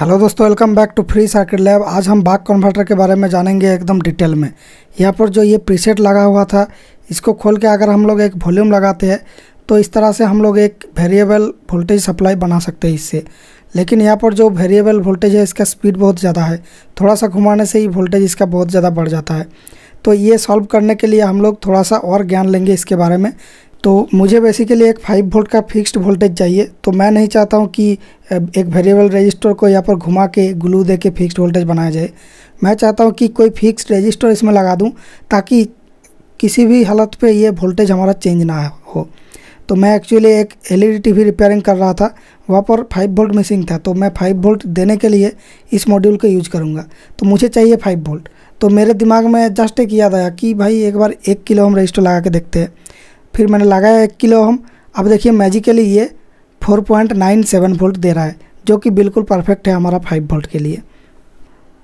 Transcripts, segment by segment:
hello दोस्तों welcome back to free circuit lab आज हम बाग कन्वर्टर के बारे में जानेंगे एकदम डिटेल में यहाँ पर जो ये प्रीसेट लगा हुआ था इसको खोल के अगर हम लोग एक वॉल्यूम लगाते हैं तो इस तरह से हम लोग एक वेरिएबल वोल्टेज सप्लाई बना सकते हैं इससे लेकिन यहाँ पर जो वेरिएबल वोल्टेज है इसका स्पीड बहुत ज़्यादा है थोड़ा सा घुमाने से ही वोल्टेज इसका बहुत ज़्यादा बढ़ जाता है तो ये सॉल्व करने के लिए हम लोग थोड़ा सा और ज्ञान लेंगे इसके बारे में तो मुझे बेसिकली एक फाइव वोल्ट का फिक्स्ड वोल्टेज चाहिए तो मैं नहीं चाहता हूँ कि एक वेरिएबल रजिस्टर को यहाँ पर घुमा के ग्लू दे के फिक्स्ड वोल्टेज बनाया जाए मैं चाहता हूँ कि कोई फिक्स्ड रजिस्टर इसमें लगा दूँ ताकि किसी भी हालत पे ये वोल्टेज हमारा चेंज ना हो तो मैं एक्चुअली एक एलईडी टीवी रिपेयरिंग कर रहा था वहाँ पर फाइव वोल्ट मिसिंग था तो मैं फाइव वोल्ट देने के लिए इस मॉड्यूल का यूज करूँगा तो मुझे चाहिए फाइव वोल्ट तो मेरे दिमाग में जस्ट एक याद आया कि भाई एक बार एक किलो हम रजिस्टर लगा के देखते हैं फिर मैंने लगाया एक किलो ओम अब देखिए मैजिकली ये 4.97 वोल्ट दे रहा है जो कि बिल्कुल परफेक्ट है हमारा 5 वोल्ट के लिए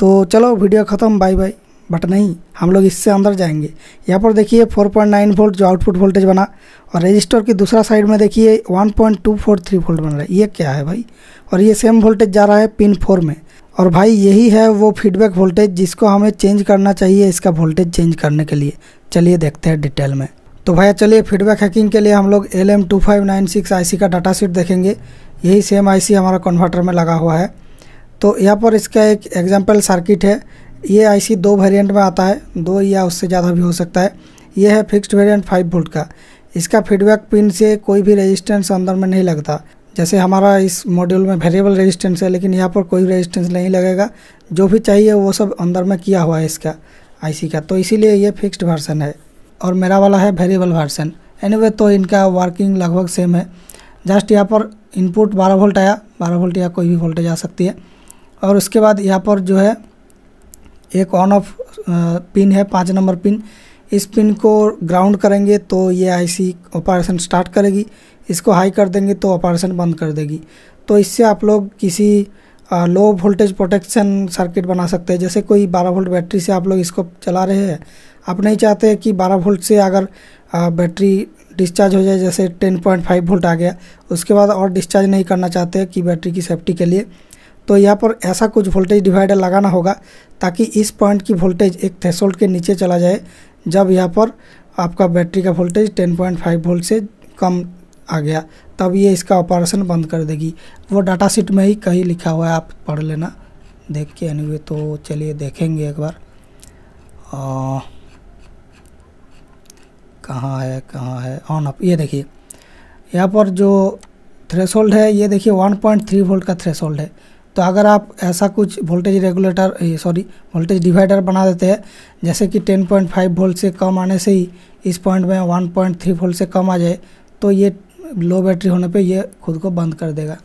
तो चलो वीडियो ख़त्म बाय बाय बट नहीं हम लोग इससे अंदर जाएंगे यहाँ पर देखिए 4.9 वोल्ट जो आउटपुट वोल्टेज बना और रजिस्टर की दूसरा साइड में देखिए 1.243 वोल्ट बन रहा है ये क्या है भाई और ये सेम वोल्टेज जा रहा है पिन फोर में और भाई यही है वो फीडबैक वोल्टेज जिसको हमें चेंज करना चाहिए इसका वोल्टेज चेंज करने के लिए चलिए देखते हैं डिटेल में तो भैया चलिए फीडबैक हैकिंग के लिए हम लोग L M two five nine six I C का डाटा सीट देखेंगे यही सेम आई सी हमारा कन्वर्टर में लगा हुआ है तो यहाँ पर इसका एक एग्जाम्पल सर्किट है ये आई सी दो वेरिएंट में आता है दो या उससे ज़्यादा भी हो सकता है ये है फिक्स्ड वेरिएंट फाइव वोल्ट का इसका फीडबैक पिन से कोई भी रजिस्टेंस अंदर में नहीं लगता जैसे हमारा इस मॉड्यूल में वेरिएबल रेजिस्टेंस है लेकिन यहाँ पर कोई रेजिस्टेंस नहीं लगेगा जो भी चाहिए वो सब अंदर में किया हुआ है इसका आईसी का तो इसीलिए ये फिक्स्ड वर्सन है और मेरा वाला है वेरिएबल वर्सन एनी तो इनका वर्किंग लगभग सेम है जस्ट यहाँ पर इनपुट 12 वोल्ट आया 12 वोल्ट या कोई भी वोल्टेज आ सकती है और उसके बाद यहाँ पर जो है एक ऑन ऑफ पिन है पाँच नंबर पिन इस पिन को ग्राउंड करेंगे तो ये आईसी ऑपरेशन स्टार्ट करेगी इसको हाई कर देंगे तो ऑपरेशन बंद कर देगी तो इससे आप लोग किसी लो वोल्टेज प्रोटेक्शन सर्किट बना सकते हैं जैसे कोई 12 वोल्ट बैटरी से आप लोग इसको चला रहे हैं आप नहीं चाहते कि 12 वोल्ट से अगर बैटरी डिस्चार्ज हो जाए जैसे 10.5 वोल्ट आ गया उसके बाद और डिस्चार्ज नहीं करना चाहते कि बैटरी की सेफ्टी के लिए तो यहाँ पर ऐसा कुछ वोल्टेज डिवाइडर लगाना होगा ताकि इस पॉइंट की वोल्टेज एक थेसोल्ट के नीचे चला जाए जब यहाँ पर आपका बैटरी का वोल्टेज 10.5 वोल्ट से कम आ गया तब ये इसका ऑपरेशन बंद कर देगी वो डाटा सीट में ही कहीं लिखा हुआ है आप पढ़ लेना देख के एनी तो चलिए देखेंगे एक बार कहाँ है कहाँ है ऑन अप ये देखिए यहाँ पर जो थ्रेशोल्ड है ये देखिए 1.3 वोल्ट का थ्रेशोल्ड है तो अगर आप ऐसा कुछ voltage regulator sorry voltage divider बना देते हैं जैसे कि 10.5 वोल्ट से कम आने से ही इस पॉइंट में 1.3 वोल्ट से कम आ जाए तो ये लो बैटरी होने पे ये खुद को बंद कर देगा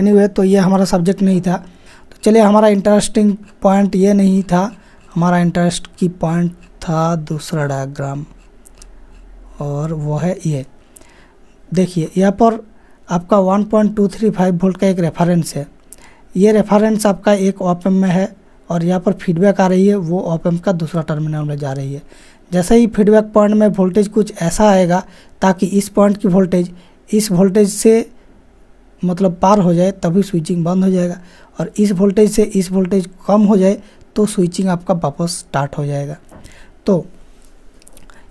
एनी anyway, तो ये हमारा सब्जेक्ट नहीं था तो चलिए हमारा इंटरेस्टिंग पॉइंट ये नहीं था हमारा इंटरेस्ट की पॉइंट था दूसरा डायग्राम और वो है ये देखिए यहाँ पर आपका 1.235 वोल्ट का एक रेफरेंस है ये रेफरेंस आपका एक ओपम में है और यहाँ पर फीडबैक आ रही है वो ओपम का दूसरा टर्मिनल में जा रही है जैसे ही फीडबैक पॉइंट में वोल्टेज कुछ ऐसा आएगा ताकि इस पॉइंट की वोल्टेज इस वोल्टेज से मतलब पार हो जाए तभी स्विचिंग बंद हो जाएगा और इस वोल्टेज से इस वोल्टेज कम हो जाए तो स्विचिंग आपका वापस स्टार्ट हो जाएगा तो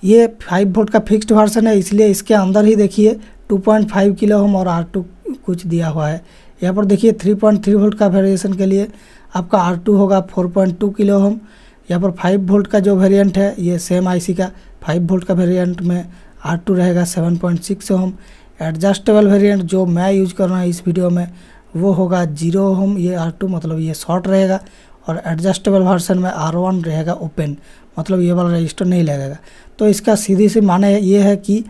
ये फाइव वोल्ट का फिक्स्ड वर्सन है इसलिए इसके अंदर ही देखिए 2.5 किलो हम और आर टू कुछ दिया हुआ है यहाँ पर देखिए 3.3 वोल्ट का वेरिएशन के लिए आपका आर टू होगा 4.2 किलो हम यहाँ पर फाइव वोल्ट का जो वेरिएंट है ये सेम आईसी का फाइव वोल्ट का वेरिएंट में आर टू रहेगा seven point six ohm adjustable variant जो मैं यूज कर रहा हूँ इस वीडियो में वो होगा जीरो ओम ये आर टू मतलब ये शॉर्ट रहेगा और एडजस्टेबल वर्सन में आर वन रहेगा ओपन मतलब ये वाला रजिस्टर नहीं लगेगा तो इसका सीधी सी माने ये है कि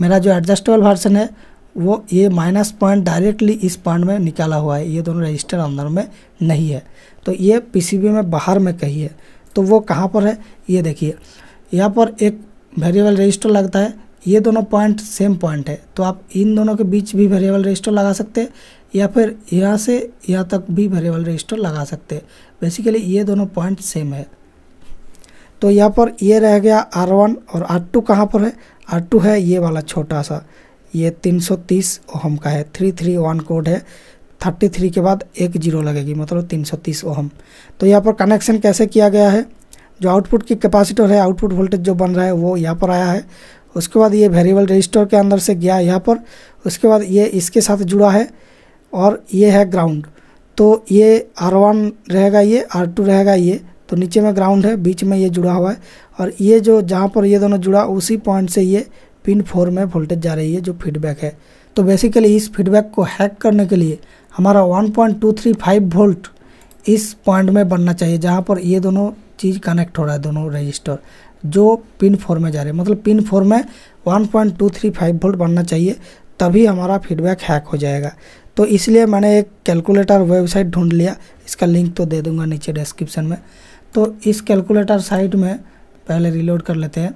मेरा जो एडजस्टेबल वर्सन है वो ये माइनस पॉइंट डायरेक्टली इस पॉइंट में निकाला हुआ है ये दोनों रजिस्टर अंदर में नहीं है तो ये पीसीबी में बाहर में कही है तो वो कहाँ पर है ये देखिए यहाँ पर एक वेरिएबल रजिस्टर लगता है ये दोनों पॉइंट सेम पॉइंट है तो आप इन दोनों के बीच भी वेरिएबल रजिस्टर लगा सकते हैं या फिर यहाँ से यहाँ तक भी वेरिएबल रजिस्टर लगा सकते हैं बेसिकली ये दोनों पॉइंट सेम है तो यहाँ पर ये रह गया आर वन और आर टू कहाँ पर है आर टू है ये वाला छोटा सा ये तीन सौ तीस ओहम का है थ्री थ्री वन कोड है थर्टी थ्री के बाद एक जीरो लगेगी मतलब तीन सौ तीस ओहम तो यहाँ पर कनेक्शन कैसे किया गया है जो आउटपुट की कैपेसिटर है आउटपुट वोल्टेज जो बन रहा है वो यहाँ पर आया है उसके बाद ये वेरिएबल रजिस्टर के अंदर से गया यहाँ पर उसके बाद ये इसके साथ जुड़ा है और ये है ग्राउंड तो ये आर वन रहेगा ये आर टू रहेगा ये तो नीचे में ग्राउंड है बीच में ये जुड़ा हुआ है और ये जो जहाँ पर ये दोनों जुड़ा उसी पॉइंट से ये पिन फोर में वोल्टेज जा रही है जो फीडबैक है तो बेसिकली इस फीडबैक को हैक करने के लिए हमारा 1.235 वोल्ट इस पॉइंट में बनना चाहिए जहाँ पर ये दोनों चीज़ कनेक्ट हो रहा है दोनों रजिस्टर जो पिन फोर में जा रहे हैं मतलब पिन फोर में 1.235 वोल्ट बनना चाहिए तभी हमारा फीडबैक हैक हो जाएगा तो इसलिए मैंने एक कैलकुलेटर वेबसाइट ढूंढ लिया इसका लिंक तो दे दूंगा नीचे डिस्क्रिप्शन में तो इस कैलकुलेटर साइट में पहले रिलोड कर लेते हैं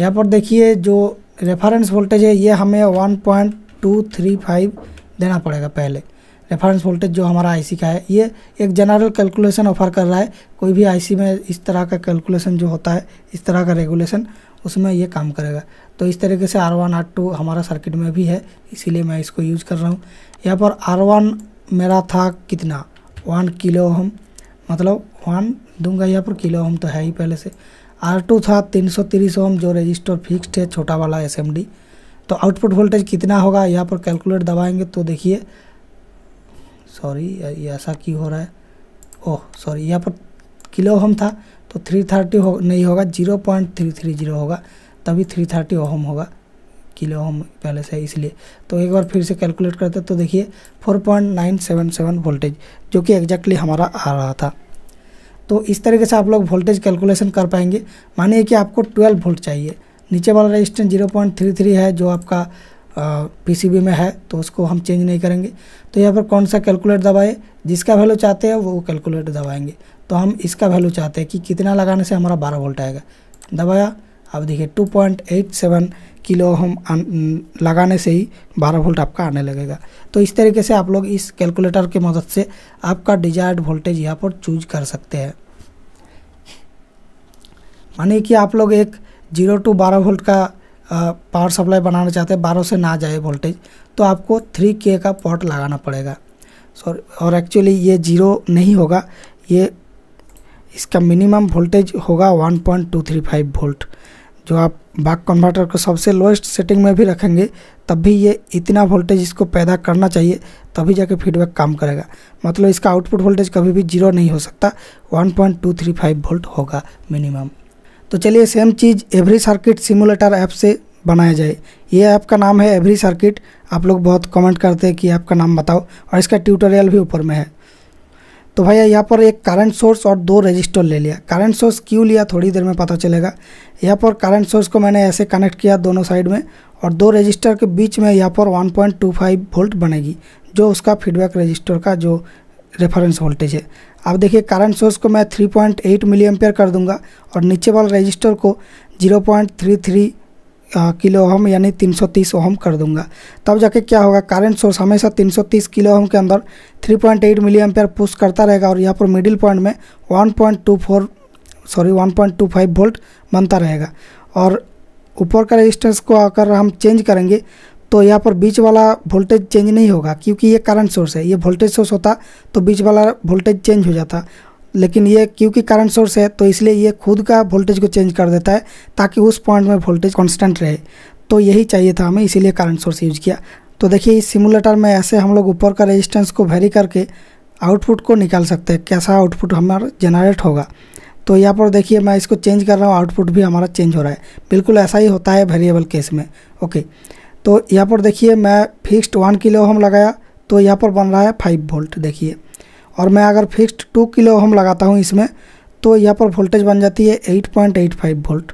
यहाँ पर देखिए जो रेफरेंस वोल्टेज है ये हमें 1.235 देना पड़ेगा पहले रेफरेंस वोल्टेज जो हमारा आईसी का है ये एक जनरल कैलकुलेशन ऑफर कर रहा है कोई भी आईसी में इस तरह का कैलकुलेशन जो होता है इस तरह का रेगुलेशन उसमें ये काम करेगा तो इस तरीके से आर वन आर टू हमारा सर्किट में भी है इसीलिए मैं इसको यूज़ कर रहा हूँ यहाँ पर आर वन मेरा था कितना वन किलो हम मतलब वन दूंगा यहाँ पर किलो हम तो है ही पहले से आर टू था तीन सौ तीस ओम जो रजिस्टर फिक्स्ड है छोटा वाला एस एम डी तो आउटपुट वोल्टेज कितना होगा यहाँ पर कैलकुलेट दबाएंगे तो देखिए सॉरी ये ऐसा क्यों हो रहा है ओह सॉरी यहाँ पर किलो हम था तो थ्री थर्टी हो नहीं होगा zero point three three zero होगा तभी थ्री थर्टी ओहम होगा किलो हम पहले से इसलिए तो एक बार फिर से कैलकुलेट करते तो देखिए four point nine seven seven voltage जो कि एग्जैक्टली हमारा आ रहा था तो इस तरीके से आप लोग वोल्टेज कैलकुलेशन कर पाएंगे मानिए कि आपको 12 वोल्ट चाहिए नीचे वाला resistance zero point three three है जो आपका पीसीबी में है तो उसको हम चेंज नहीं करेंगे तो यहाँ पर कौन सा कैलकुलेटर दबाए जिसका वैल्यू चाहते हैं वो कैलकुलेटर दबाएंगे तो हम इसका वैल्यू चाहते हैं कि कितना लगाने से हमारा बारह वोल्ट आएगा दबाया अब देखिए two point eight seven kilo हम लगाने से ही बारह वोल्ट आपका आने लगेगा तो इस तरीके से आप लोग इस कैलकुलेटर की मदद से आपका डिजायर्ड वोल्टेज यहाँ पर चूज कर सकते हैं मानिए कि आप लोग एक जीरो टू बारह वोल्ट का पावर सप्लाई बनाना चाहते हैं बारह से ना जाए वोल्टेज तो आपको थ्री के का पॉट लगाना पड़ेगा सॉरी और एक्चुअली ये जीरो नहीं होगा ये इसका मिनिमम वोल्टेज होगा 1.235 वोल्ट जो आप बाग कन्वर्टर को सबसे लोएस्ट सेटिंग में भी रखेंगे तब भी ये इतना वोल्टेज इसको पैदा करना चाहिए तभी जाके फीडबैक काम करेगा मतलब इसका आउटपुट वोल्टेज कभी भी जीरो नहीं हो सकता 1.235 वोल्ट होगा मिनिमम तो चलिए सेम चीज़ एवरी सर्किट सिमुलेटर ऐप से बनाया जाए ये ऐप का नाम है एवरी सर्किट आप लोग बहुत कमेंट करते हैं कि ऐप का नाम बताओ और इसका ट्यूटोरियल भी ऊपर में है तो भैया यहाँ पर एक करंट सोर्स और दो रजिस्टर ले लिया करंट सोर्स क्यों लिया थोड़ी देर में पता चलेगा यहाँ पर करंट सोर्स को मैंने ऐसे कनेक्ट किया दोनों साइड में और दो रजिस्टर के बीच में यहाँ पर वन वोल्ट बनेगी जो उसका फीडबैक रजिस्टर का जो रेफरेंस वोल्टेज है अब देखिए करंट सोर्स को मैं 3.8 पॉइंट एम्पेयर कर दूंगा और नीचे वाला रजिस्टर को 0.33 किलो ओम यानी 330 ओम कर दूंगा तब जाके क्या होगा करंट सोर्स हमेशा 330 किलो ओम के अंदर 3.8 पॉइंट एम्पेयर पुश करता रहेगा और यहाँ पर मिडिल पॉइंट में 1.24 सॉरी 1.25 वोल्ट बनता रहेगा और ऊपर का रजिस्टेंस को अगर हम चेंज करेंगे तो यहाँ पर बीच वाला वोल्टेज चेंज नहीं होगा क्योंकि ये करंट सोर्स है ये वोल्टेज सोर्स होता तो बीच वाला वोल्टेज चेंज हो जाता लेकिन ये क्योंकि करंट सोर्स है तो इसलिए ये खुद का वोल्टेज को चेंज कर देता है ताकि उस पॉइंट में वोल्टेज कॉन्स्टेंट रहे तो यही चाहिए था हमें इसीलिए करंट सोर्स यूज किया तो देखिए इस सिमुलेटर में ऐसे हम लोग ऊपर का रेजिस्टेंस को वेरी करके आउटपुट को निकाल सकते हैं कैसा आउटपुट हमारा जनरेट होगा तो यहाँ पर देखिए मैं इसको चेंज कर रहा हूँ आउटपुट भी हमारा चेंज हो रहा है बिल्कुल ऐसा ही होता है वेरिएबल केस में ओके तो यहाँ पर देखिए मैं फिक्स्ड वन किलो हम लगाया तो यहाँ पर बन रहा है फाइव वोल्ट देखिए और मैं अगर फिक्स्ड टू किलो हम लगाता हूँ इसमें तो यहाँ पर वोल्टेज बन जाती है eight point eight five volt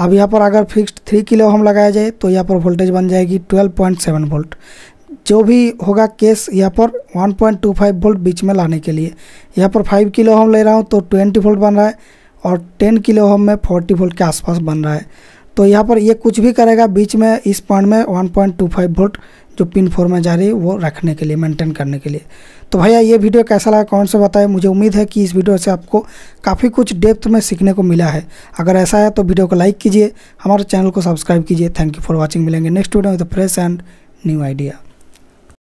अब यहाँ पर अगर फिक्स्ड थ्री किलो हम लगाया जाए तो यहाँ पर वोल्टेज बन जाएगी ट्वेल्व पॉइंट सेवन वोल्ट जो भी होगा केस यहाँ पर one point two five volt बीच में लाने के लिए यहाँ पर फाइव किलो हम ले रहा हूँ तो ट्वेंटी वोल्ट बन रहा है और टेन किलो हम में फोर्टी वोल्ट के आसपास बन रहा है तो यहाँ पर ये कुछ भी करेगा बीच में इस पॉइंट में one point two five volt जो पिन फोर में जा रही है वो रखने के लिए मेंटेन करने के लिए तो भैया ये वीडियो कैसा लगा कौन से बताए मुझे उम्मीद है कि इस वीडियो से आपको काफ़ी कुछ डेप्थ में सीखने को मिला है अगर ऐसा है तो वीडियो को लाइक कीजिए हमारे चैनल को सब्सक्राइब कीजिए थैंक यू फॉर वॉचिंग मिलेंगे next video with fresh and new idea